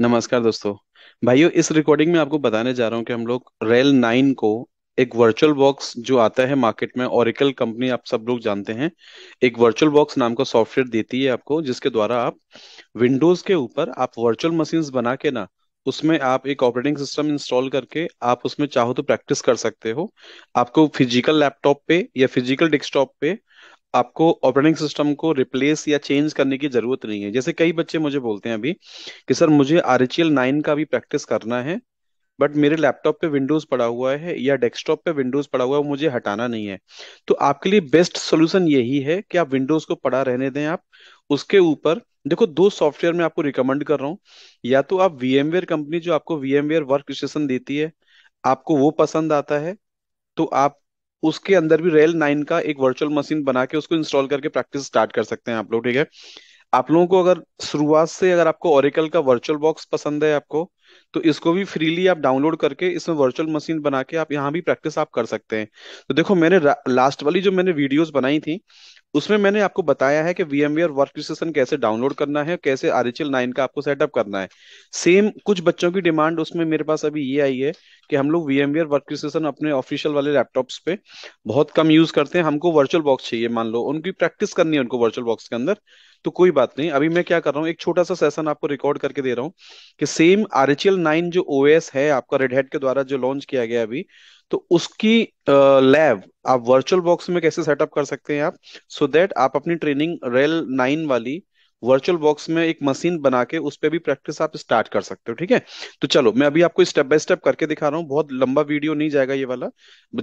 नमस्कार दोस्तों भाइयों इस रिकॉर्डिंग में आपको बताने जा रहा हूँ कि हम लोग रेल नाइन को एक वर्चुअल बॉक्स जो आता है मार्केट में ओरिकल कंपनी आप सब लोग जानते हैं एक वर्चुअल बॉक्स नाम का सॉफ्टवेयर देती है आपको जिसके द्वारा आप विंडोज के ऊपर आप वर्चुअल मशीन बना के ना उसमें आप एक ऑपरेटिंग सिस्टम इंस्टॉल करके आप उसमें चाहो तो प्रैक्टिस कर सकते हो आपको फिजिकल लैपटॉप पे या फिजिकल डेस्कटॉप पे आपको ऑपरेटिंग सिस्टम को रिप्लेस या चेंज करने की जरूरत नहीं है जैसे कई बच्चे मुझे बोलते हैं अभी कि सर मुझे आर एच एल नाइन का भी प्रैक्टिस करना है बट मेरे लैपटॉप पे विंडोज पड़ा हुआ है या डेस्कटॉप पे विंडोज पड़ा हुआ है मुझे हटाना नहीं है तो आपके लिए बेस्ट सोल्यूशन यही है कि आप विंडोज को पड़ा रहने दें आप उसके ऊपर देखो दो सॉफ्टवेयर में आपको रिकमेंड कर रहा हूँ या तो आप वीएमवेयर कंपनी जो आपको वीएमवेयर वर्क स्टेशन देती है आपको वो पसंद आता है तो आप उसके अंदर भी रेल नाइन का एक वर्चुअल मशीन बना के उसको इंस्टॉल करके प्रैक्टिस स्टार्ट कर सकते हैं आप लोग ठीक है आप लोगों को अगर शुरुआत से अगर आपको ओरिकल का वर्चुअल बॉक्स पसंद है आपको तो इसको भी फ्रीली आप डाउनलोड करके इसमें वर्चुअल मशीन बना के आप यहाँ भी प्रैक्टिस आप कर सकते हैं तो देखो मैंने लास्ट वाली जो मैंने वीडियोस बनाई थी उसमें मैंने आपको बताया है कि वीएमवेयर वर्क स्टेशन कैसे डाउनलोड करना है कैसे आर एच एल नाइन का आपको सेटअप करना है सेम कुछ बच्चों की डिमांड उसमें मेरे पास अभी ये आई है कि हम लोग वीएमवेयर वर्क स्टेशन अपने ऑफिशियल वाले लैपटॉप्स पे बहुत कम यूज करते हैं हमको वर्चुअल बॉक्स चाहिए मान लो उनकी प्रैक्टिस करनी है उनको वर्चुअल बॉक्स के अंदर तो कोई बात नहीं अभी मैं क्या कर रहा हूँ एक छोटा सा सेशन आपको रिकॉर्ड करके दे रहा हूँ कि same R H L nine जो ओ एस है आपका रेड हेड के द्वारा जो लॉन्च किया गया अभी तो उसकी लैब आप वर्चुअल बॉक्स में कैसे सेटअप कर सकते हैं आप सो so दैट आप अपनी ट्रेनिंग रेल नाइन वाली वर्चुअल बॉक्स में एक मशीन बना के उस पर भी प्रैक्टिस आप स्टार्ट कर सकते हो ठीक है तो चलो मैं अभी आपको स्टेप बाय स्टेप करके दिखा रहा हूँ बहुत लंबा वीडियो नहीं जाएगा ये वाला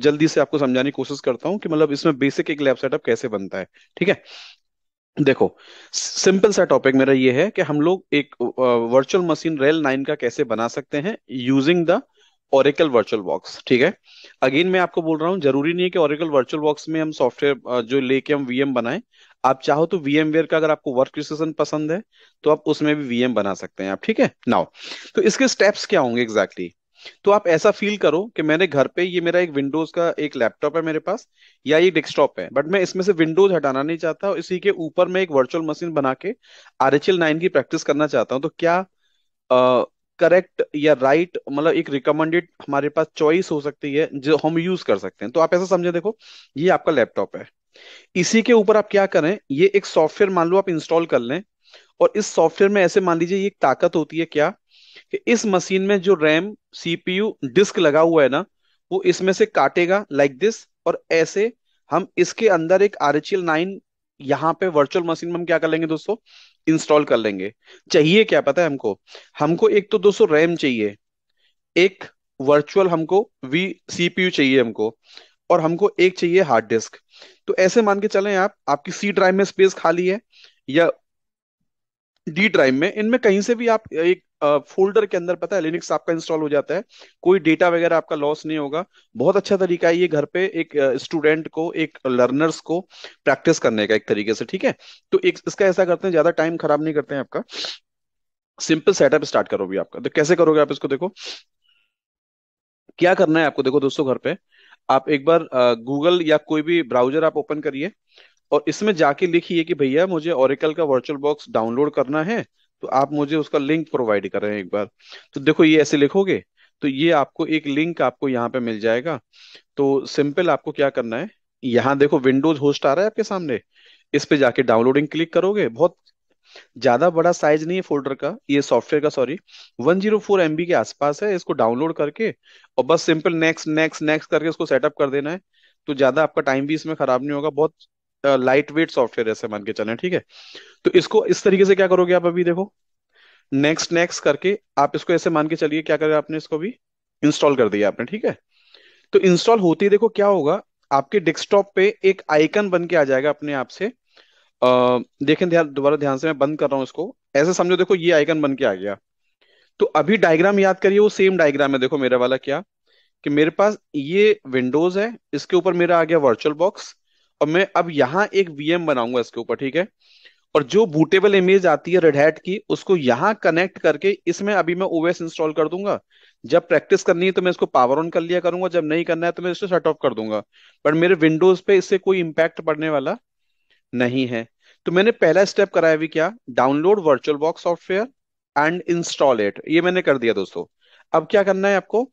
जल्दी से आपको समझाने की कोशिश करता हूँ कि मतलब इसमें बेसिक एक लैब सेटअप कैसे बनता है ठीक है देखो सिंपल सा टॉपिक मेरा ये है कि हम लोग एक वर्चुअल मशीन रेल नाइन का कैसे बना सकते हैं using the Oracle virtual box ठीक है अगेन मैं आपको बोल रहा हूँ जरूरी नहीं है कि ओरिकल वर्चुअल बॉक्स में हम सॉफ्टवेयर जो लेके हम वीएम बनाए आप चाहो तो वीएम वेयर का अगर आपको वर्क रिसेशन पसंद है तो आप उसमें भी वीएम बना सकते हैं आप ठीक है नाउ तो इसके स्टेप्स क्या होंगे एग्जैक्टली exactly? तो आप ऐसा फील करो कि मैंने घर पे ये मेरा एक विंडोज का एक लैपटॉप है मेरे पास या ये डेस्कटॉप है बट मैं इसमें से विंडोज हटाना नहीं चाहता और इसी के ऊपर मैं एक वर्चुअल मशीन बना के आर एच एल नाइन की प्रैक्टिस करना चाहता हूँ तो क्या करेक्ट या राइट right, मतलब एक रिकमेंडेड हमारे पास चॉइस हो सकती है जो हम यूज कर सकते हैं तो आप ऐसा समझे देखो ये आपका लैपटॉप है इसी के ऊपर आप क्या करें ये एक सॉफ्टवेयर मान लो आप इंस्टॉल कर लें और इस सॉफ्टवेयर में ऐसे मान लीजिए ये एक ताकत होती है क्या कि इस मशीन में जो रैम सीपीयू डिस्क लगा हुआ है ना वो इसमें से काटेगा लाइक like दिस और ऐसे हम इसके अंदर एक आर एच एल नाइन यहाँ पे वर्चुअल मशीन में हम क्या कर लेंगे दोस्तों इंस्टॉल कर लेंगे चाहिए क्या पता है हमको हमको एक तो 200 रैम चाहिए एक वर्चुअल हमको वी सीपीयू चाहिए हमको और हमको एक चाहिए हार्ड डिस्क तो ऐसे मान के चलें आप आपकी सी ड्राइव में स्पेस खाली है या डी ड्राइव में इनमें कहीं से भी आप एक फोल्डर के अंदर पता है लिनक्स आपका इंस्टॉल हो जाता है कोई डेटा वगैरह आपका लॉस नहीं होगा बहुत अच्छा तरीका है ये घर पे एक स्टूडेंट को एक लर्नर्स को प्रैक्टिस करने का एक तरीके से ठीक है तो एक इसका ऐसा करते हैं ज्यादा टाइम खराब नहीं करते हैं आपका सिंपल सेटअप स्टार्ट करोगे आपका तो कैसे करोगे आप इसको देखो क्या करना है आपको देखो दोस्तों घर पे आप एक बार गूगल या कोई भी ब्राउजर आप ओपन करिए और इसमें जाके लिखिए कि भैया मुझे ओरिकल का वर्चुअल बॉक्स डाउनलोड करना है तो आप मुझे उसका लिंक प्रोवाइड करें एक बार तो देखो ये ऐसे लिखोगे तो ये आपको एक लिंक आपको यहाँ पे मिल जाएगा तो सिंपल आपको क्या करना है यहाँ देखो विंडोज होस्ट आ रहा है आपके सामने इस पे जाके डाउनलोडिंग क्लिक करोगे बहुत ज्यादा बड़ा साइज नहीं है फोल्डर का ये सॉफ्टवेयर का सॉरी 104 MB के आसपास है इसको डाउनलोड करके और बस सिंपल नेक्स्ट नेक्स्ट नेक्स्ट करके इसको सेटअप कर देना है तो ज्यादा आपका टाइम भी इसमें खराब नहीं होगा बहुत लाइट वेट सॉफ्टवेयर ऐसे मान के चले ठीक है तो इसको इस तरीके से क्या करोगे आप अभी देखो नेक्स्ट नेक्स्ट करके आप इसको ऐसे मान के चलिए क्या करें आपने इसको भी इंस्टॉल कर दिया आपने ठीक है तो इंस्टॉल होते ही देखो क्या होगा आपके डेस्कटॉप पे एक आइकन बन के आ जाएगा अपने आप से देखें ध्यान दोबारा ध्यान से मैं बंद कर रहा हूँ इसको ऐसे समझो देखो ये आइकन बन के आ गया तो अभी डायग्राम याद करिए वो सेम डायग्राम है देखो मेरा वाला क्या कि मेरे पास ये विंडोज है इसके ऊपर मेरा आ गया वर्चुअल बॉक्स और मैं अब यहाँ एक वीएम बनाऊंगा इसके ऊपर ठीक है और जो बूटेबल इमेज आती है रेड की उसको यहाँ कनेक्ट करके इसमें अभी मैं ओएस इंस्टॉल कर दूंगा जब प्रैक्टिस करनी है तो मैं इसको पावर ऑन कर लिया करूंगा जब नहीं करना है तो मैं इसको शट ऑफ कर दूंगा बट मेरे विंडोज पे इससे कोई इम्पैक्ट पड़ने वाला नहीं है तो मैंने पहला स्टेप कराया अभी क्या download virtual box software and install it ये मैंने कर दिया दोस्तों अब क्या करना है आपको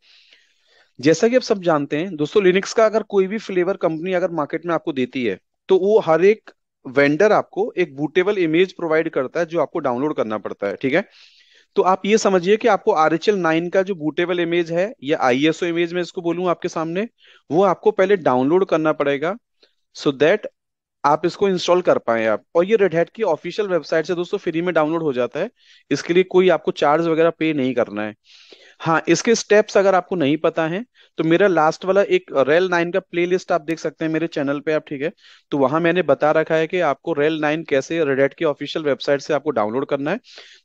जैसा कि आप सब जानते हैं दोस्तों लिनक्स का अगर कोई भी फ्लेवर कंपनी अगर मार्केट में आपको देती है तो वो हर एक वेंडर आपको एक बूटेबल इमेज प्रोवाइड करता है जो आपको डाउनलोड करना पड़ता है ठीक है तो आप ये समझिए कि आपको आर एच एल नाइन का जो बूटेबल इमेज है या आई एस ओ इमेज में इसको बोलूँ आपके सामने वो आपको पहले डाउनलोड करना पड़ेगा सो so दैट आप इसको इंस्टॉल कर पाए आप और ये रेड हैट की ऑफिशियल वेबसाइट से दोस्तों फ्री में डाउनलोड हो जाता है इसके लिए कोई आपको चार्ज वगैरह पे नहीं करना है हाँ इसके स्टेप्स अगर आपको नहीं पता है तो मेरा लास्ट वाला एक रेल नाइन का प्लेलिस्ट आप देख सकते हैं मेरे चैनल पे आप ठीक है तो वहां मैंने बता रखा है कि आपको रेल नाइन कैसे रेडेट की ऑफिशियल वेबसाइट से आपको डाउनलोड करना है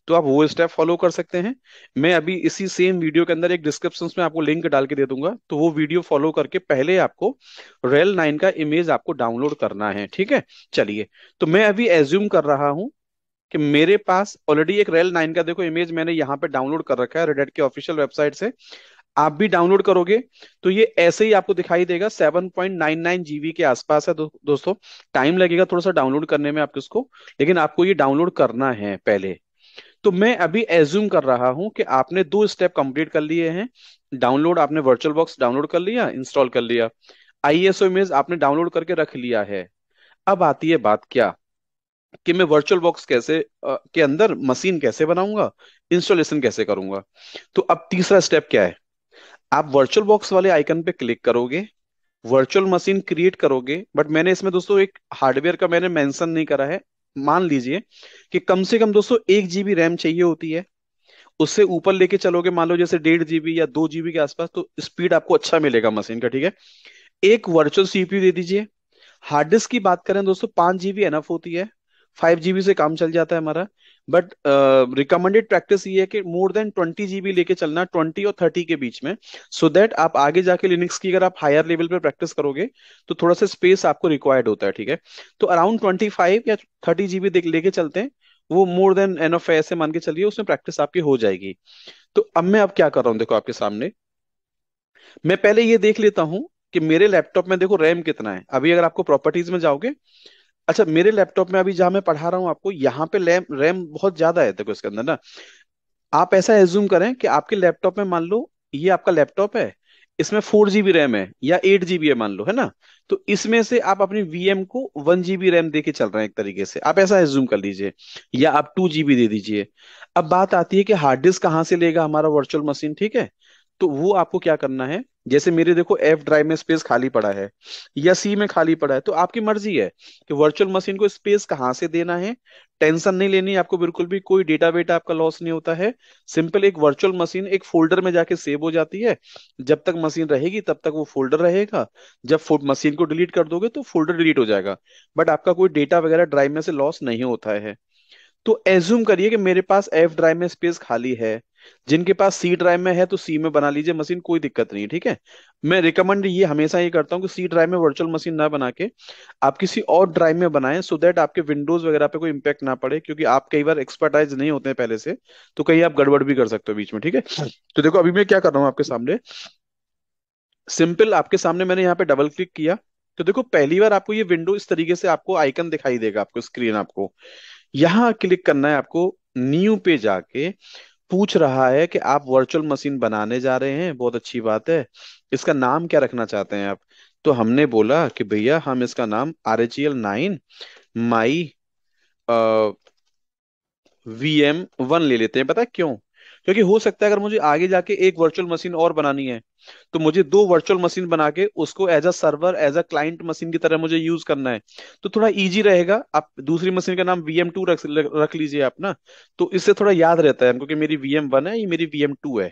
तो आप वो स्टेप फॉलो कर सकते हैं मैं अभी इसी सेम वीडियो के अंदर एक डिस्क्रिप्शन में आपको लिंक डाल के दे दूंगा तो वो वीडियो फॉलो करके पहले आपको रेल नाइन का इमेज आपको डाउनलोड करना है ठीक है चलिए तो मैं अभी एज्यूम कर रहा हूँ कि मेरे पास ऑलरेडी एक रेल नाइन का देखो इमेज मैंने यहाँ पे डाउनलोड कर रखा है रेडेट के ऑफिशियल वेबसाइट से आप भी डाउनलोड करोगे तो ये ऐसे ही आपको दिखाई देगा 7.99 जीबी के आसपास है दो, दोस्तों टाइम लगेगा थोड़ा सा डाउनलोड करने में आपको इसको लेकिन आपको ये डाउनलोड करना है पहले तो मैं अभी एज्यूम कर रहा हूं कि आपने दो स्टेप कंप्लीट कर लिए हैं डाउनलोड आपने वर्चुअल बॉक्स डाउनलोड कर लिया इंस्टॉल कर लिया आईएसओ इमेज आपने डाउनलोड करके रख लिया है अब आती है बात क्या कि मैं वर्चुअल बॉक्स कैसे आ, के अंदर मशीन कैसे बनाऊंगा इंस्टॉलेशन कैसे करूंगा तो अब तीसरा स्टेप क्या है आप वर्चुअल बॉक्स वाले आइकन पे क्लिक करोगे वर्चुअल मशीन क्रिएट करोगे बट मैंने इसमें दोस्तों एक हार्डवेयर का मैंने मेंशन नहीं करा है मान लीजिए कि कम से कम दोस्तों एक जीबी रैम चाहिए होती है उससे ऊपर लेके चलोगे मान लो जैसे डेढ़ जीबी या दो जीबी के आसपास तो स्पीड आपको अच्छा मिलेगा मशीन का ठीक है एक वर्चुअल सीपीयू दे दीजिए हार्ड डिस्क की बात करें दोस्तों पांच जीबी एनफ होती है फाइव जीबी से काम चल जाता है हमारा बट रिकमेंडेड प्रैक्टिस ये है कि मोर देन ट्वेंटी जीबी लेके चलना ट्वेंटी और थर्टी के बीच में सो so दैट आप आगे जाके लिनिक्स की अगर आप हायर लेवल पे प्रैक्टिस करोगे तो थोड़ा सा स्पेस आपको रिक्वायर्ड होता है ठीक है तो अराउंड ट्वेंटी फाइव या थर्टी जीबी लेके चलते हैं वो मोर देन एन ऑफ ऐसे मान के चलिए उसमें प्रैक्टिस आपकी हो जाएगी तो अब मैं अब क्या कर रहा हूँ देखो आपके सामने मैं पहले ये देख लेता हूँ कि मेरे लैपटॉप में देखो रैम कितना है अभी अगर आपको प्रॉपर्टीज में जाओगे अच्छा मेरे लैपटॉप में अभी जहां मैं पढ़ा रहा हूँ आपको यहाँ पे रैम बहुत ज्यादा है देखो इसके अंदर ना आप ऐसा एज्यूम करें कि आपके लैपटॉप में मान लो ये आपका लैपटॉप है इसमें फोर जीबी रैम है या एट जीबी है मान लो है ना तो इसमें से आप अपनी वीएम को वन जीबी रैम दे के चल रहे हैं एक तरीके से आप ऐसा एज्यूम कर लीजिए या आप टू जीबी दे दीजिए अब बात आती है कि हार्ड डिस्क कहाँ से लेगा हमारा वर्चुअल मशीन ठीक है तो वो आपको क्या करना है जैसे मेरे देखो एफ ड्राइव में स्पेस खाली पड़ा है या सी में खाली पड़ा है तो आपकी मर्जी है कि वर्चुअल मशीन को स्पेस कहाँ से देना है टेंशन नहीं लेनी आपको बिल्कुल भी कोई डेटा वेटा आपका लॉस नहीं होता है सिंपल एक वर्चुअल मशीन एक फोल्डर में जाके सेव हो जाती है जब तक मशीन रहेगी तब तक वो फोल्डर रहेगा जब मशीन को डिलीट कर दोगे तो फोल्डर डिलीट हो जाएगा बट आपका कोई डेटा वगैरह ड्राइव में से लॉस नहीं होता है तो एज्यूम करिए कि मेरे पास एफ ड्राइव में स्पेस खाली है जिनके पास सी ड्राइव में है तो सी में बना लीजिए मशीन कोई दिक्कत नहीं ठीक है मैं रिकमेंड ये हमेशा ये करता हूँ कि सी ड्राइव में वर्चुअल मशीन ना बना के आप किसी और ड्राइव में बनाए सो देट आपके विंडोज वगैरह पे कोई इम्पैक्ट ना पड़े क्योंकि आप कई बार एक्सपर्टाइज नहीं होते हैं पहले से तो कहीं आप गड़बड़ भी कर सकते हो बीच में ठीक है हाँ। तो देखो अभी मैं क्या कर रहा हूँ आपके सामने सिंपल आपके सामने मैंने यहाँ पे डबल क्लिक किया तो देखो पहली बार आपको ये विंडो इस तरीके से आपको आइकन दिखाई देगा आपको स्क्रीन आपको यहाँ क्लिक करना है आपको न्यू पे जाके पूछ रहा है कि आप वर्चुअल मशीन बनाने जा रहे हैं बहुत अच्छी बात है इसका नाम क्या रखना चाहते हैं आप तो हमने बोला कि भैया हम इसका नाम R H L nine my V M one ले लेते हैं पता क्यों क्योंकि हो सकता है अगर मुझे आगे जाके एक वर्चुअल मशीन और बनानी है तो मुझे दो वर्चुअल मशीन बना के उसको as a server as a client machine की तरह मुझे यूज करना है तो थोड़ा इजी रहेगा आप दूसरी मशीन का नाम वी एम टू रख, रख लीजिए आप ना तो इससे थोड़ा याद रहता है हमको कि मेरी वीएम वन है ये मेरी वीएम टू है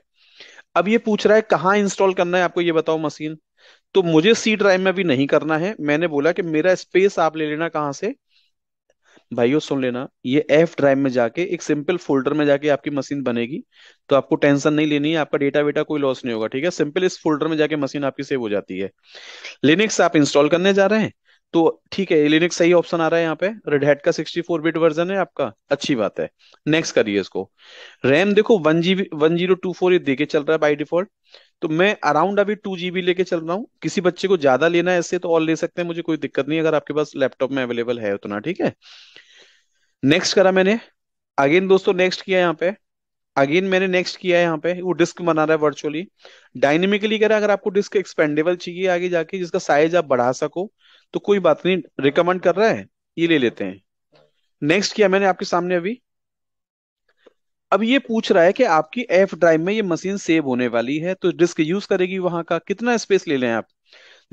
अब ये पूछ रहा है कहाँ इंस्टॉल करना है आपको ये बताओ मशीन तो मुझे सी ड्राइव में भी नहीं करना है मैंने बोला कि मेरा स्पेस आप ले लेना कहां से भाइयों सुन लेना ये एफ ड्राइव में जाके एक सिंपल फोल्डर में जाके आपकी मशीन बनेगी तो आपको टेंशन नहीं लेनी है आपका डेटा वेटा कोई लॉस नहीं होगा ठीक है सिंपल इस फोल्डर में जाके मशीन आपकी सेव हो जाती है लिनिक्स आप इंस्टॉल करने जा रहे हैं तो ठीक है लिनिक्स सही ऑप्शन आ रहा है यहाँ पे रेडहेट का का फोर बिट वर्जन है आपका अच्छी बात है नेक्स्ट करिए इसको रैम देखो one GB one zero two four ये देखे चल रहा है बाई डिफॉल्ट तो मैं अराउंड अभी टू जीबी लेके चल रहा हूँ किसी बच्चे को ज्यादा लेना है ऐसे तो और ले सकते हैं मुझे कोई दिक्कत नहीं अगर आपके पास लैपटॉप में अवेलेबल है उतना ठीक है नेक्स्ट करा मैंने अगेन दोस्तों नेक्स्ट किया यहाँ पे अगेन मैंने नेक्स्ट किया है यहाँ पे वो डिस्क बना रहा है वर्चुअली डायनेमिकली करा अगर आपको डिस्क एक्सपेंडेबल चाहिए आगे जाके जिसका साइज आप बढ़ा सको तो कोई बात नहीं रिकमेंड कर रहा है ये ले लेते हैं नेक्स्ट किया मैंने आपके सामने अभी अब ये पूछ रहा है कि आपकी एफ ड्राइव में ये मशीन सेव होने वाली है तो डिस्क यूज करेगी वहां का कितना स्पेस ले लें आप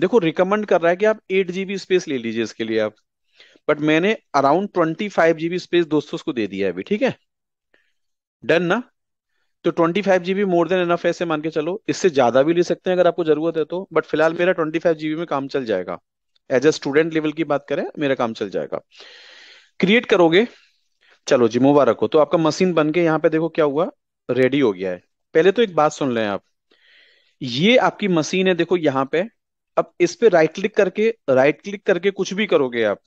देखो रिकमेंड कर रहा है कि आप एट जीबी स्पेस ले लीजिए इसके लिए आप बट मैंने around twenty five GB space दोस्तों को दे दिया है अभी ठीक है डन ना तो twenty five GB more than enough ऐसे मान के चलो इससे ज्यादा भी ले सकते हैं अगर आपको जरूरत है तो बट फिलहाल मेरा ट्वेंटी फाइव जीबी में काम चल जाएगा एज ए स्टूडेंट लेवल की बात करें मेरा काम चल जाएगा क्रिएट करोगे चलो जी मुबारक हो तो आपका मशीन बन के यहाँ पे देखो क्या हुआ रेडी हो गया है पहले तो एक बात सुन लें आप ये आपकी मशीन है देखो यहाँ पे अब इस पे राइट क्लिक करके राइट क्लिक करके कुछ भी करोगे आप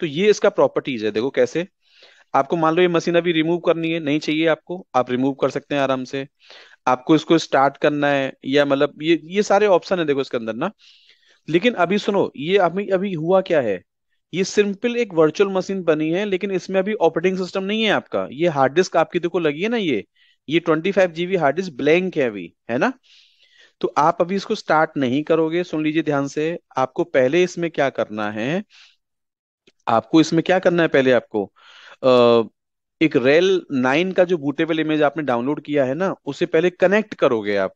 तो ये इसका प्रॉपर्टीज है देखो कैसे आपको मान लो ये मशीन अभी रिमूव करनी है नहीं चाहिए आपको आप रिमूव कर सकते हैं आराम से आपको इसको स्टार्ट करना है या मतलब ये ये सारे ऑप्शन है देखो इसके अंदर ना लेकिन अभी सुनो ये अभी अभी हुआ क्या है ये सिंपल एक वर्चुअल मशीन बनी है लेकिन इसमें अभी ऑपरेटिंग सिस्टम नहीं है आपका ये हार्ड डिस्क आपकी देखो लगी है ना ये ये twenty five GB hard disk blank है अभी है ना तो आप अभी इसको स्टार्ट नहीं करोगे सुन लीजिए ध्यान से आपको पहले इसमें क्या करना है आपको इसमें क्या करना है पहले आपको एक रेल नाइन का जो बूटेबल इमेज आपने डाउनलोड किया है ना उसे पहले कनेक्ट करोगे आप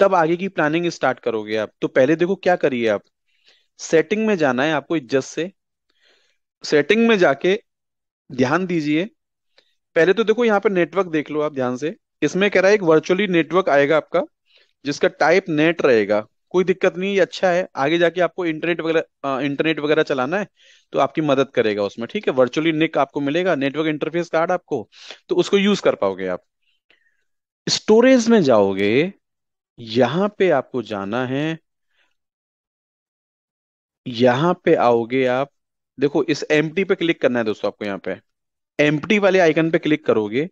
तब आगे की प्लानिंग स्टार्ट करोगे आप तो पहले देखो क्या करिए आप सेटिंग में जाना है आपको इज्जत से सेटिंग में जाके ध्यान दीजिए पहले तो देखो यहाँ पे नेटवर्क देख लो आप ध्यान से इसमें कह रहा है एक वर्चुअली नेटवर्क आएगा आपका जिसका टाइप नेट रहेगा कोई दिक्कत नहीं ये अच्छा है आगे जाके आपको इंटरनेट वगैरह इंटरनेट वगैरह चलाना है तो आपकी मदद करेगा उसमें ठीक है वर्चुअली निक आपको मिलेगा नेटवर्क इंटरफेस कार्ड आपको तो उसको यूज कर पाओगे आप स्टोरेज में जाओगे यहां पे आपको जाना है यहां पे आओगे आप देखो इस एम पे क्लिक करना है दोस्तों आपको यहाँ पे एम वाले आइकन पे क्लिक करोगे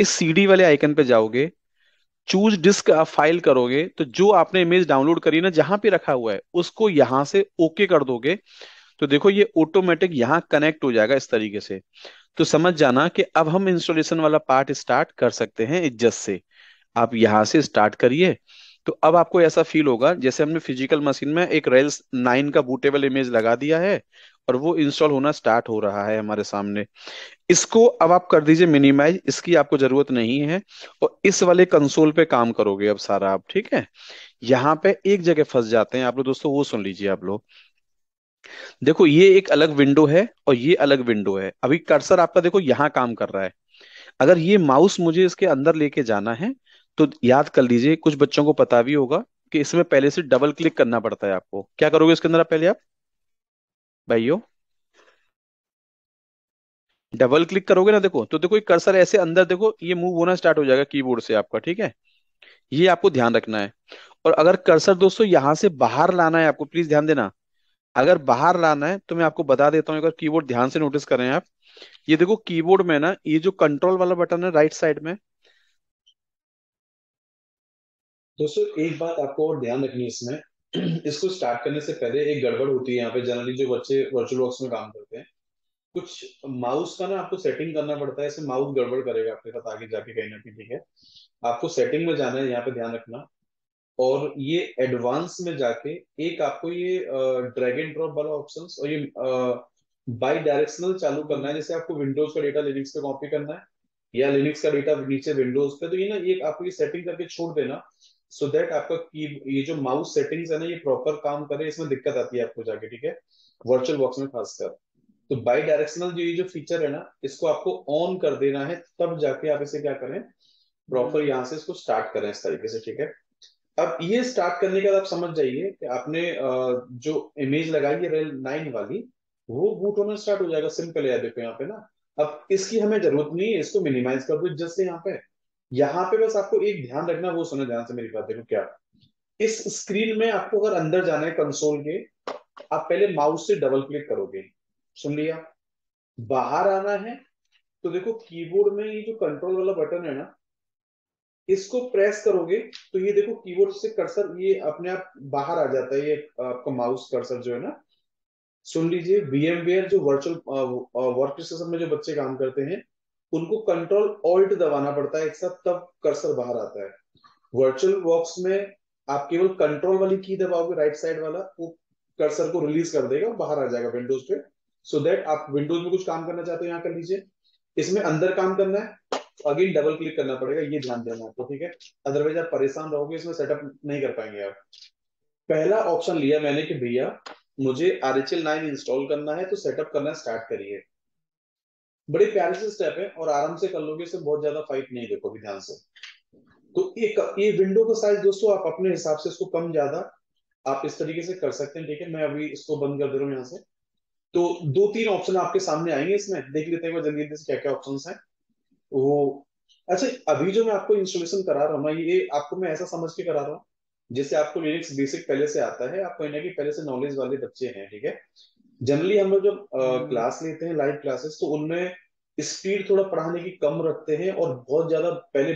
इस सी वाले आइकन पे जाओगे चूज डिस्क आप फाइल करोगे तो जो आपने इमेज डाउनलोड करी ना जहां पे रखा हुआ है उसको यहां से ओके कर दोगे तो देखो ये ऑटोमेटिक यहाँ कनेक्ट हो जाएगा इस तरीके से तो समझ जाना कि अब हम इंस्टॉलेशन वाला पार्ट स्टार्ट कर सकते हैं इज्जत से आप यहां से स्टार्ट करिए तो अब आपको ऐसा फील होगा जैसे हमने फिजिकल मशीन में एक रेल्स नाइन का बूटेबल इमेज लगा दिया है और वो इंस्टॉल होना स्टार्ट हो रहा है हमारे सामने इसको अब आप कर दीजिए मिनिमाइज इसकी आपको जरूरत नहीं है और इस वाले कंसोल पे काम करोगे अब सारा आप ठीक है यहाँ पे एक जगह फंस जाते हैं आप लोग दोस्तों वो सुन लीजिए आप लोग देखो ये एक अलग विंडो है और ये अलग विंडो है अभी कर्सर आपका देखो यहाँ काम कर रहा है अगर ये माउस मुझे इसके अंदर लेके जाना है तो याद कर लीजिए कुछ बच्चों को पता भी होगा कि इसमें पहले से डबल क्लिक करना पड़ता है आपको क्या करोगे इसके अंदर आप पहले आप भाइयों डबल क्लिक करोगे ना देखो तो देखो ये कर्सर ऐसे अंदर देखो ये मूव होना स्टार्ट हो जाएगा कीबोर्ड से आपका ठीक है ये आपको ध्यान रखना है और अगर कर्सर दोस्तों यहां से बाहर लाना है आपको प्लीज ध्यान देना अगर बाहर लाना है तो मैं आपको बता देता हूँ अगर कीबोर्ड ध्यान से नोटिस करें आप ये देखो कीबोर्ड में ना ये जो कंट्रोल वाला बटन है राइट साइड में दोस्तों एक बात आपको और ध्यान रखनी है इसमें इसको स्टार्ट करने से पहले एक गड़बड़ होती है यहाँ पे जनरली जो बच्चे वर्चुअल बॉक्स में काम करते हैं कुछ माउस का ना आपको सेटिंग करना पड़ता है ऐसे माउस गड़बड़ करेगा आपके साथ आगे जाके कहीं ना कहीं ठीक है आपको सेटिंग में जाना है यहाँ पे ध्यान रखना और ये एडवांस में जाके एक आपको ये ड्रैग एंड ड्रॉप वाला ऑप्शन और ये बाई डायरेक्शनल चालू करना है जैसे आपको विंडोज का डेटा लिनिक्स पे कॉपी करना है या लिनिक्स का डेटा नीचे विंडोज पे तो ये ना ये आपको ये सेटिंग करके छोड़ देना सो दैट आपका की ये जो माउस सेटिंग्स है ना ये प्रॉपर काम करे इसमें दिक्कत आती है आपको जाके ठीक है वर्चुअल बॉक्स में खासकर तो बाई डायरेक्शनल जो ये जो फीचर है ना इसको आपको ऑन कर देना है तब जाके आप इसे क्या करें प्रॉपर हम्म। यहाँ से इसको स्टार्ट करें इस तरीके से ठीक है अब ये स्टार्ट करने के बाद आप समझ जाइए कि आपने जो इमेज लगाई है रेल नाइन वाली वो बूट होना स्टार्ट हो जाएगा सिंपल है देखो यहाँ पे ना अब इसकी हमें जरूरत नहीं है इसको मिनिमाइज कर दो जस्ट यहाँ पे यहाँ पे बस आपको एक ध्यान रखना वो सुना ध्यान से मेरी बात देखो क्या इस स्क्रीन में आपको अगर अंदर जाना है कंसोल के आप पहले माउस से डबल क्लिक करोगे सुन लिया बाहर आना है तो देखो कीबोर्ड में ये जो कंट्रोल वाला बटन है ना इसको प्रेस करोगे तो ये देखो कीबोर्ड से कर्सर ये अपने आप बाहर आ जाता है ये आपका माउस कर्सर जो है ना सुन लीजिए वीएमवेयर जो वर्चुअल वर्क सिस्टम में जो बच्चे काम करते हैं उनको कंट्रोल ऑल्ट दबाना पड़ता है एक साथ तब कर्सर बाहर आता है वर्चुअल बॉक्स में आप केवल कंट्रोल वाली की दबाओगे राइट साइड वाला वो कर्सर को रिलीज कर देगा बाहर आ जाएगा विंडोज पे सो so दैट आप विंडोज में कुछ काम करना चाहते हो यहाँ कर लीजिए इसमें अंदर काम करना है अगेन डबल क्लिक करना पड़ेगा ये ध्यान देना आपको ठीक है अदरवाइज आप परेशान रहोगे इसमें सेटअप नहीं कर पाएंगे आप पहला ऑप्शन लिया मैंने कि भैया मुझे आर एच इंस्टॉल करना है तो सेटअप करना स्टार्ट करिए बड़े प्यारे से स्टेप है और आराम से कर लोगे बहुत ज्यादा फाइट नहीं अभी ध्यान से तो ये ये विंडो का साइज दोस्तों आप अपने हिसाब से इसको कम ज्यादा आप इस तरीके से कर सकते हैं ठीक है मैं अभी इसको बंद कर दे रहा हूँ यहाँ से तो दो तीन ऑप्शन आपके सामने आएंगे इसमें देख लेते हैं जल्दी जल्दी से क्या क्या ऑप्शन है वो अच्छा अभी जो मैं आपको इंस्टॉलेशन करा रहा हूँ ना ये आपको मैं ऐसा समझ के करा रहा हूँ जैसे आपको लिनक्स बेसिक पहले से आता है आपको इन्हें पहले से नॉलेज वाले बच्चे हैं ठीक है जनरली हम लोग जब क्लास हम्म। लेते हैं लाइव क्लासेस तो उनमें स्पीड थोड़ा पढ़ाने की कम रखते हैं और बहुत ज्यादा पहले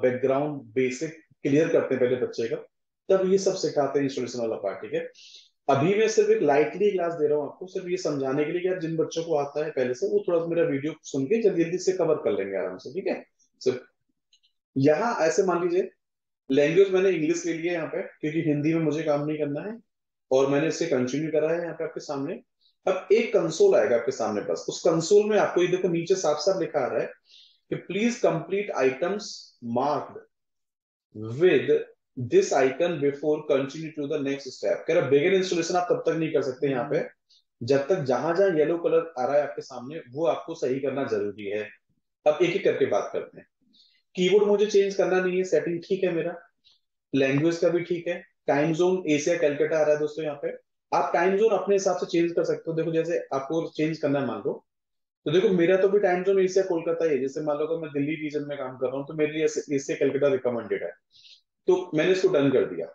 बैकग्राउंड बेसिक क्लियर करते हैं पहले बच्चे का तब ये सब सिखाते हैं इंस्टॉलेशन वाला पार्ट ठीक है अभी मैं सिर्फ एक लाइटली क्लास दे रहा हूँ आपको सिर्फ ये समझाने के लिए कि यार जिन बच्चों को आता है पहले से वो थोड़ा मेरा वीडियो सुन के जल्दी जल्दी से कवर कर लेंगे आराम से ठीक है सिर्फ यहाँ ऐसे मान लीजिए लैंग्वेज मैंने इंग्लिश ले लिया यहाँ पे क्योंकि हिंदी में मुझे काम नहीं करना है और मैंने इसे कंटिन्यू करा है यहाँ पे आपके सामने अब एक कंसोल आएगा आपके सामने बस उस कंसोल में आपको ये देखो नीचे साफ साफ लिखा आ रहा है कि please complete items marked with this icon before continue to the next step कह रहा बिगिन इंस्टॉलेशन आप तब तक नहीं कर सकते यहाँ पे जब तक जहां जहां येलो कलर आ रहा है आपके सामने वो आपको सही करना जरूरी है अब एक एक करके बात करते हैं कीबोर्ड मुझे चेंज करना नहीं है सेटिंग ठीक है मेरा लैंग्वेज का भी ठीक है टाइम जोन एशिया कैलकाटा आ रहा है दोस्तों यहाँ पे आप टाइम जोन अपने हिसाब से चेंज कर सकते हो देखो जैसे आपको चेंज करना है मान लो तो देखो मेरा तो भी टाइम जोन एशिया कोलकाता ही है जैसे मान लो अगर मैं दिल्ली रीजन में काम कर रहा हूँ तो मेरे लिए एशिया कैलकाटा रिकमेंडेड है तो मैंने इसको डन कर दिया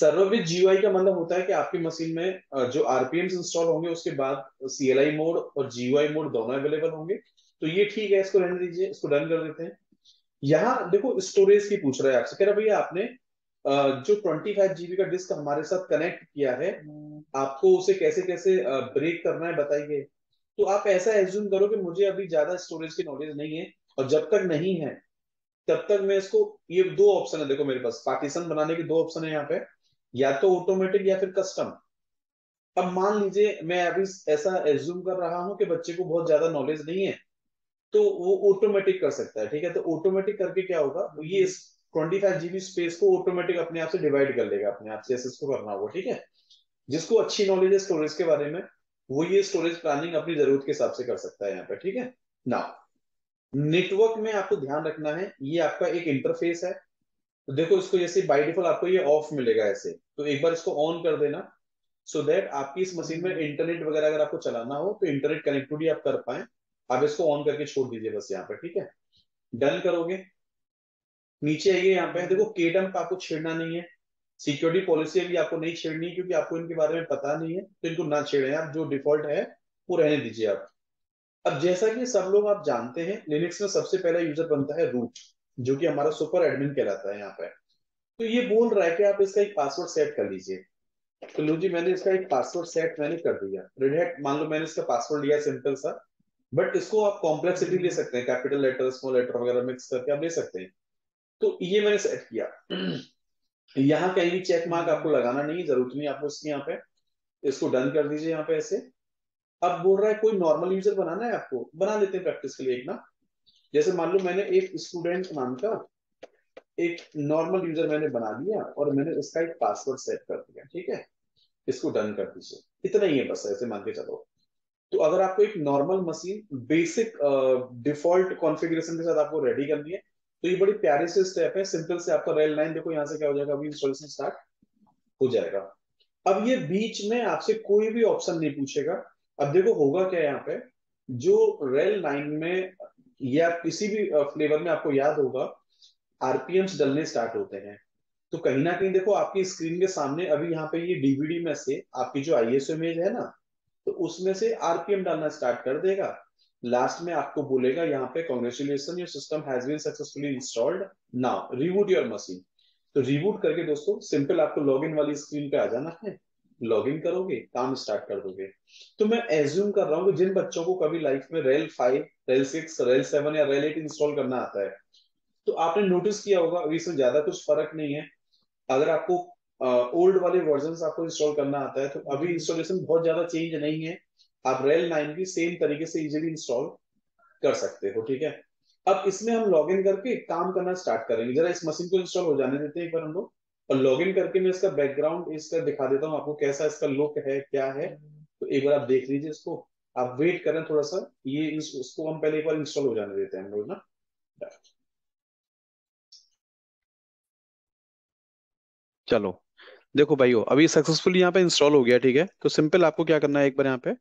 सर्वविद जीयूआई का मतलब होता है कि आपकी मशीन में जो आरपीएम इंस्टॉल होंगे उसके बाद सीएलआई मोड और जीयूआई मोड दोनों अवेलेबल होंगे तो ये ठीक है इसको रहने दीजिए इसको डन कर देते हैं यहाँ देखो स्टोरेज की पूछ रहा है आपसे कह रहा भैया आपने जो ट्वेंटी फाइव जीबी का डिस्क हमारे साथ कनेक्ट किया है हम्म। आपको उसे कैसे कैसे ब्रेक करना है बताइए तो आप ऐसा एज्यूम करो कि मुझे अभी ज्यादा स्टोरेज की नॉलेज नहीं है और जब तक नहीं है तब तक मैं इसको ये दो ऑप्शन है देखो मेरे पास पार्टीशन बनाने के दो ऑप्शन है यहाँ पे या तो ऑटोमेटिक या फिर कस्टम अब मान लीजिए मैं अभी ऐसा एज्यूम कर रहा हूं कि बच्चे को बहुत ज्यादा नॉलेज नहीं है तो वो ऑटोमेटिक कर सकता है ठीक है तो ऑटोमेटिक करके क्या होगा ये हम्म। ट्वेंटी फाइव जीबी स्पेस को ऑटोमेटिक अपने आप से डिवाइड कर लेगा अपने आप से इसको करना होगा ठीक है जिसको अच्छी नॉलेज है स्टोरेज के बारे में वो ये स्टोरेज प्लानिंग अपनी जरूरत के हिसाब से कर सकता है यहाँ पर ठीक है ना नेटवर्क में आपको ध्यान रखना है ये आपका एक इंटरफेस है तो देखो इसको जैसे बाई डिफॉल्ट आपको ये ऑफ मिलेगा ऐसे तो एक बार इसको ऑन कर देना सो so दैट आपकी इस मशीन में इंटरनेट वगैरह अगर आपको चलाना हो तो इंटरनेट कनेक्टिविटी आप कर पाए आप इसको ऑन करके छोड़ दीजिए बस यहाँ पर ठीक है डन करोगे नीचे आइए यहाँ पे देखो का आपको छेड़ना नहीं है सिक्योरिटी पॉलिसी भी आपको नहीं छेड़नी है क्योंकि आपको इनके बारे में पता नहीं है तो इनको ना छेड़े आप जो डिफॉल्ट है वो रहने दीजिए आप अब जैसा कि सब लोग आप जानते हैं लिनिक्स में सबसे पहला यूजर बनता है रूट जो कि हमारा सुपर एडमिन कहलाता है यहाँ पे तो ये बोल रहा है कि आप इसका एक पासवर्ड सेट कर लीजिए तो लो जी मैंने इसका एक पासवर्ड सेट मैंने कर दिया रेडहेट मान लो मैंने इसका पासवर्ड लिया सिंपल सा बट इसको आप कॉम्प्लेक्सिटी ले सकते हैं कैपिटल लेटर स्मॉल लेटर वगैरह मिक्स करके आप ले सकते हैं तो ये मैंने सेट किया यहाँ कहीं भी चेक मार्क आपको लगाना नहीं जरूरत नहीं आपको इसके यहाँ पे इसको डन कर दीजिए यहाँ पे ऐसे अब बोल रहा है कोई नॉर्मल यूजर बनाना है आपको बना लेते हैं प्रैक्टिस के लिए एक ना जैसे मान लो मैंने एक स्टूडेंट नाम का एक नॉर्मल यूजर मैंने बना लिया और मैंने इसका एक पासवर्ड सेट कर दिया ठीक है इसको डन कर दीजिए इतना ही है बस ऐसे मान के चलो तो अगर आपको एक normal machine basic default configuration के साथ आपको रेडी करनी है तो ये बड़ी प्यारे से स्टेप है सिंपल से आपका रेल लाइन देखो यहाँ से क्या हो जाएगा अभी इंस्टॉलेशन स्टार्ट हो जाएगा अब ये बीच में आपसे कोई भी ऑप्शन नहीं पूछेगा अब देखो होगा क्या यहाँ पे जो रेल लाइन में या किसी भी फ्लेवर में आपको याद होगा आरपीएम डलने स्टार्ट होते हैं तो कहीं ना कहीं देखो आपकी स्क्रीन के सामने अभी यहाँ पे ये डीवीडी में से आपकी जो आईएसओ इमेज है ना तो उसमें से आरपीएम डालना स्टार्ट कर देगा लास्ट में आपको बोलेगा यहाँ पे congratulation your system has been successfully installed now reboot your machine तो रिबूट करके दोस्तों सिंपल आपको लॉग वाली स्क्रीन पे आ जाना है लॉगिन करोगे काम स्टार्ट कर दोगे तो मैं एज्यूम कर रहा हूँ जिन बच्चों को कभी लाइफ में rail five rail six rail seven या रेल एट इंस्टॉल करना आता है तो आपने नोटिस किया होगा अभी इसमें ज्यादा कुछ फर्क नहीं है अगर आपको ओल्ड वाले वर्जन आपको इंस्टॉल करना आता है तो अभी इंस्टॉलेशन बहुत ज्यादा चेंज नहीं है आप रेल नाइन की सेम तरीके से इजीली इंस्टॉल कर सकते हो ठीक है अब इसमें हम लॉग इन करके काम करना स्टार्ट करेंगे जरा इस मशीन को इंस्टॉल हो जाने देते हैं एक बार हम लोग और लॉग इन करके मैं इसका बैकग्राउंड इसका दिखा देता हूँ आपको कैसा इसका लुक है क्या है तो एक बार आप देख लीजिए इसको आप वेट करें थोड़ा सा ये इसको हम पहले एक बार इंस्टॉल हो जाने देते हैं हम लोग ना चलो देखो भाइयों अभी सक्सेसफुली यहाँ पे इंस्टॉल हो गया ठीक है तो सिंपल आपको क्या करना है एक बार यहाँ पे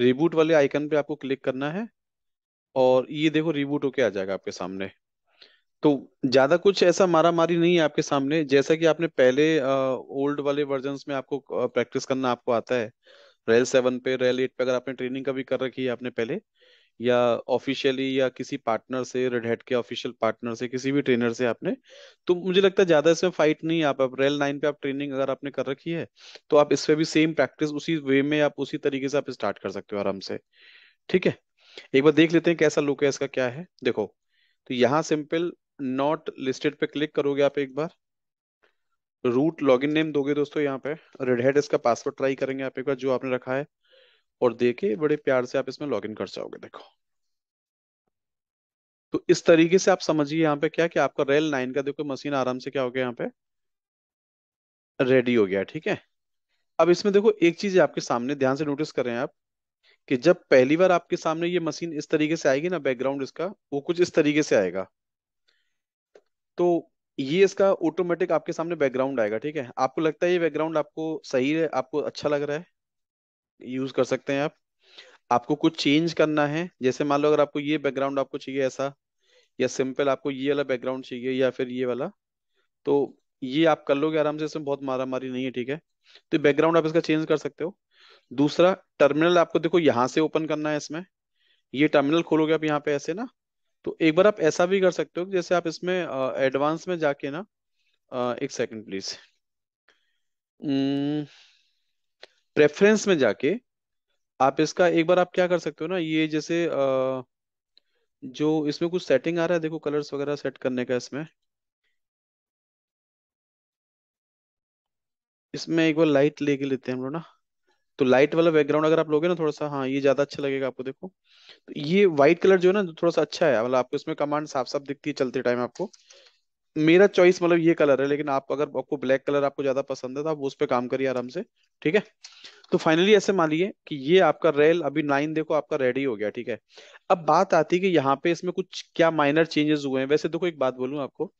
रिबूट वाले आइकन पे आपको क्लिक करना है और ये देखो रिबूट होके आ जाएगा आपके सामने तो ज्यादा कुछ ऐसा मारा मारी नहीं है आपके सामने जैसा कि आपने पहले ओल्ड वाले वर्जन में आपको प्रैक्टिस करना आपको आता है रेल सेवन पे रेल एट पे अगर आपने ट्रेनिंग कभी कर रखी है आपने पहले या ऑफिशियली या किसी पार्टनर से रेड हेड के ऑफिशियल पार्टनर से किसी भी ट्रेनर से आपने तो मुझे लगता है ज्यादा इसमें फाइट नहीं आप, रेल नाइन पे आप ट्रेनिंग अगर आपने कर रखी है तो आप इसमें भी सेम प्रैक्टिस उसी वे में आप उसी तरीके से आप स्टार्ट कर सकते हो आराम से ठीक है एक बार देख लेते हैं कैसा लुक है इसका क्या है देखो तो यहाँ सिंपल नॉट लिस्टेड पे क्लिक करोगे आप एक बार रूट लॉगिन नेम दोगे दोस्तों यहाँ पे रेड इसका पासवर्ड ट्राई करेंगे आप एक बार जो आपने रखा है और दे बड़े प्यार से आप इसमें लॉग कर जाओगे देखो तो इस तरीके से आप समझिए यहाँ पे क्या कि आपका रेल नाइन का देखो मशीन आराम से क्या हो गया यहाँ पे रेडी हो गया ठीक है अब इसमें देखो एक चीज आपके सामने ध्यान से नोटिस कर रहे हैं आप कि जब पहली बार आपके सामने ये मशीन इस तरीके से आएगी ना बैकग्राउंड इसका वो कुछ इस तरीके से आएगा तो ये इसका ऑटोमेटिक आपके सामने बैकग्राउंड आएगा ठीक है आपको लगता है ये बैकग्राउंड आपको सही है आपको अच्छा लग रहा है यूज कर सकते हैं आप आपको कुछ चेंज करना है जैसे मान लो अगर आपको ये बैकग्राउंड आपको चाहिए ऐसा या सिंपल आपको ये वाला बैकग्राउंड चाहिए या फिर ये वाला तो ये आप कर लोगे आराम से इसमें बहुत मारा मारी नहीं है ठीक है तो बैकग्राउंड आप इसका चेंज कर सकते हो दूसरा टर्मिनल आपको देखो यहाँ से ओपन करना है इसमें ये टर्मिनल खोलोगे आप यहाँ पे ऐसे ना तो एक बार आप ऐसा भी कर सकते हो जैसे आप इसमें एडवांस में जाके ना एक सेकेंड प्लीज प्रेफरेंस में जाके आप इसका एक बार आप क्या कर सकते हो ना ये जैसे आ, जो इसमें कुछ सेटिंग आ रहा है देखो कलर्स वगैरह सेट करने का इसमें इसमें एक बार लाइट लेके लेते हैं हम लोग ना तो लाइट वाला बैकग्राउंड अगर आप लोगे ना थोड़ा सा हाँ ये ज्यादा अच्छा लगेगा आपको देखो तो ये व्हाइट कलर जो है ना थोड़ा सा अच्छा है मतलब आपको इसमें कमांड साफ साफ दिखती है चलते टाइम आपको मेरा चॉइस मतलब ये कलर है लेकिन आप अगर आपको ब्लैक कलर आपको ज्यादा पसंद है तो आप उस पर काम करिए आराम से ठीक है तो फाइनली ऐसे मान लीजिए कि ये आपका रेल अभी लाइन देखो आपका रेडी हो गया ठीक है अब बात आती है कि यहाँ पे इसमें कुछ क्या माइनर चेंजेस हुए हैं वैसे देखो एक बात बोलूँ आपको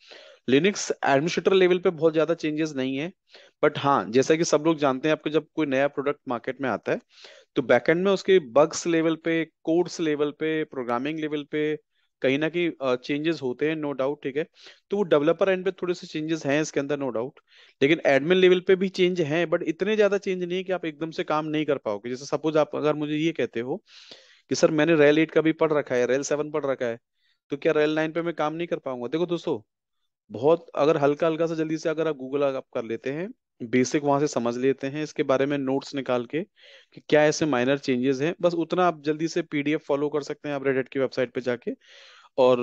लिनिक्स एडमिनिस्ट्रेटर लेवल पे बहुत ज्यादा चेंजेस नहीं है बट हाँ जैसा कि सब लोग जानते हैं आपको जब कोई नया प्रोडक्ट मार्केट में आता है तो बैकएंड में उसके बग्स लेवल पे कोड्स लेवल पे प्रोग्रामिंग लेवल पे कहीं ना कहीं चेंजेस होते हैं नो डाउट ठीक है तो वो डेवलपर एंड पे थोड़े से चेंजेस हैं इसके अंदर नो डाउट लेकिन एडमिन लेवल पे भी चेंज है बट इतने ज्यादा चेंज नहीं है कि आप एकदम से काम नहीं कर पाओगे जैसे सपोज आप अगर मुझे ये कहते हो कि सर मैंने रेल एट का भी पढ़ रखा है रेल सेवन पढ़ रखा है तो क्या रेल नाइन पे मैं काम नहीं कर पाऊंगा देखो दोस्तों बहुत अगर हल्का हल्का सा जल्दी से अगर आप गूगल आप कर लेते हैं बेसिक वहां से समझ लेते हैं इसके बारे में नोट्स निकाल के कि क्या ऐसे माइनर चेंजेस हैं बस उतना आप जल्दी से पीडीएफ फॉलो कर सकते हैं आप रेडेट की वेबसाइट पे जाके और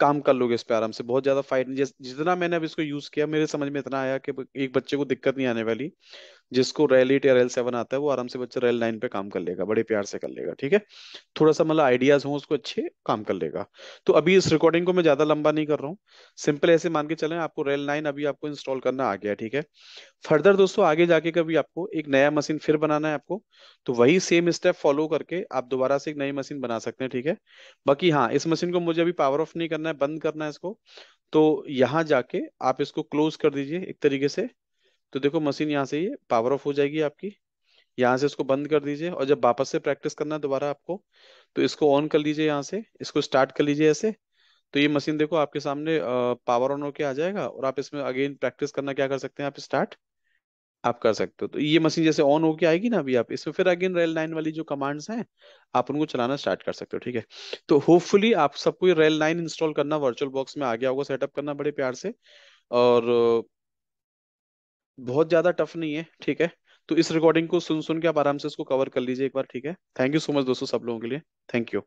काम कर लोगे इस पे आराम से बहुत ज्यादा फाइट जितना मैंने अब इसको यूज किया मेरे समझ में इतना आया कि एक बच्चे को दिक्कत नहीं आने वाली जिसको रेल एट या रेल सेवन आता है वो आराम से बच्चा रेल नाइन पे काम कर लेगा बड़े प्यार से कर लेगा ठीक है थोड़ा सा मतलब आइडियाज हो उसको अच्छे काम कर लेगा तो अभी इस रिकॉर्डिंग को मैं ज्यादा लंबा नहीं कर रहा हूँ सिंपल ऐसे मान के चले आपको रेल नाइन अभी आपको इंस्टॉल करना आ गया ठीक है फर्दर दोस्तों आगे जाके कभी आपको एक नया मशीन फिर बनाना है आपको तो वही सेम स्टेप फॉलो करके आप दोबारा से एक नई मशीन बना सकते हैं ठीक है बाकी हाँ इस मशीन को मुझे अभी पावर ऑफ नहीं करना है बंद करना है इसको तो यहाँ जाके आप इसको क्लोज कर दीजिए एक तरीके से तो देखो मशीन यहाँ से ये पावर ऑफ हो जाएगी आपकी यहाँ से इसको बंद कर दीजिए और जब वापस से प्रैक्टिस करना है दोबारा आपको तो इसको ऑन कर लीजिए यहाँ से इसको स्टार्ट कर लीजिए ऐसे तो ये मशीन देखो आपके सामने पावर ऑन होके आ जाएगा और आप इसमें अगेन प्रैक्टिस करना क्या कर सकते हैं आप स्टार्ट आप कर सकते हो तो ये मशीन जैसे ऑन होके आएगी ना अभी आप इसमें फिर अगेन रेल लाइन वाली जो कमांड्स हैं आप उनको चलाना स्टार्ट कर सकते हो ठीक है तो होपफुली आप सबको ये रेल लाइन इंस्टॉल करना वर्चुअल बॉक्स में आ गया होगा सेटअप करना बड़े प्यार से और बहुत ज्यादा टफ नहीं है ठीक है तो इस रिकॉर्डिंग को सुन सुन के आप आराम से इसको कवर कर लीजिए एक बार ठीक है थैंक यू सो मच दोस्तों सब लोगों के लिए थैंक यू